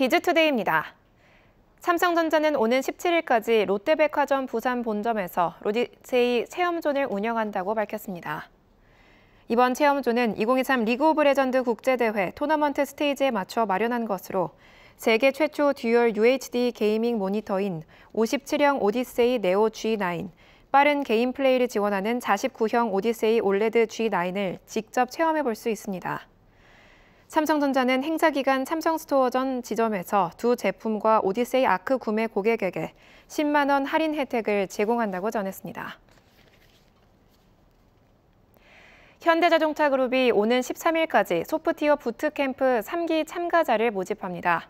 비즈투데이입니다. 삼성전자는 오는 17일까지 롯데백화점 부산 본점에서 로디세이 체험존을 운영한다고 밝혔습니다. 이번 체험존은 2023 리그 오브 레전드 국제대회 토너먼트 스테이지에 맞춰 마련한 것으로 세계 최초 듀얼 UHD 게이밍 모니터인 57형 오디세이 네오 G9, 빠른 게임 플레이를 지원하는 49형 오디세이 올레드 G9을 직접 체험해 볼 수 있습니다. 삼성전자는 행사기간 삼성스토어 전 지점에서 두 제품과 오디세이 아크 구매 고객에게 10만 원 할인 혜택을 제공한다고 전했습니다. 현대자동차그룹이 오는 13일까지 소프티웨어 부트캠프 3기 참가자를 모집합니다.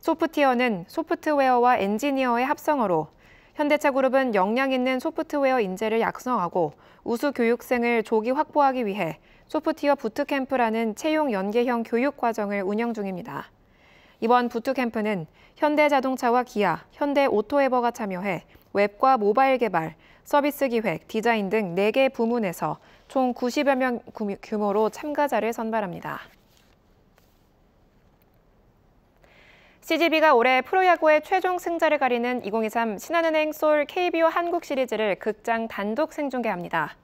소프티웨어는 소프트웨어와 엔지니어의 합성어로 현대차그룹은 역량 있는 소프트웨어 인재를 약성하고 우수 교육생을 조기 확보하기 위해 소프트웨어 부트캠프라는 채용 연계형 교육 과정을 운영 중입니다. 이번 부트캠프는 현대자동차와 기아, 현대오토에버가 참여해 웹과 모바일 개발, 서비스 기획, 디자인 등 4개 부문에서 총 90여 명 규모로 참가자를 선발합니다. c g b 가 올해 프로야구의 최종 승자를 가리는 2023 신한은행 솔 KBO 한국 시리즈를 극장 단독 생중계합니다.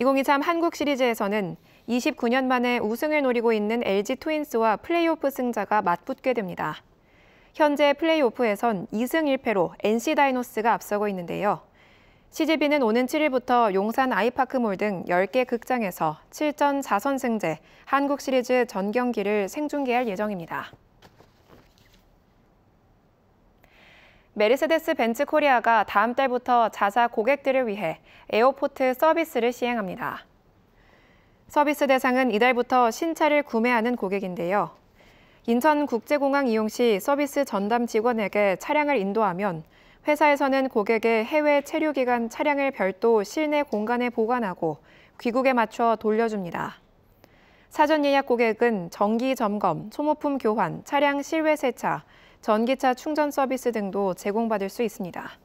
2023 한국 시리즈에서는 29년 만에 우승을 노리고 있는 LG 트윈스와 플레이오프 승자가 맞붙게 됩니다. 현재 플레이오프에선 2승 1패로 NC 다이노스가 앞서고 있는데요. c g b 는 오는 7일부터 용산 아이파크몰 등 10개 극장에서 7전 4선승제 한국시리즈 전 경기를 생중계할 예정입니다. 메르세데스 벤츠 코리아가 다음 달부터 자사 고객들을 위해 에어포트 서비스를 시행합니다. 서비스 대상은 이달부터 신차를 구매하는 고객인데요. 인천국제공항 이용 시 서비스 전담 직원에게 차량을 인도하면 회사에서는 고객의 해외 체류 기간 차량을 별도 실내 공간에 보관하고 귀국에 맞춰 돌려줍니다. 사전 예약 고객은 정기 점검, 소모품 교환, 차량 실외 세차, 전기차 충전 서비스 등도 제공받을 수 있습니다.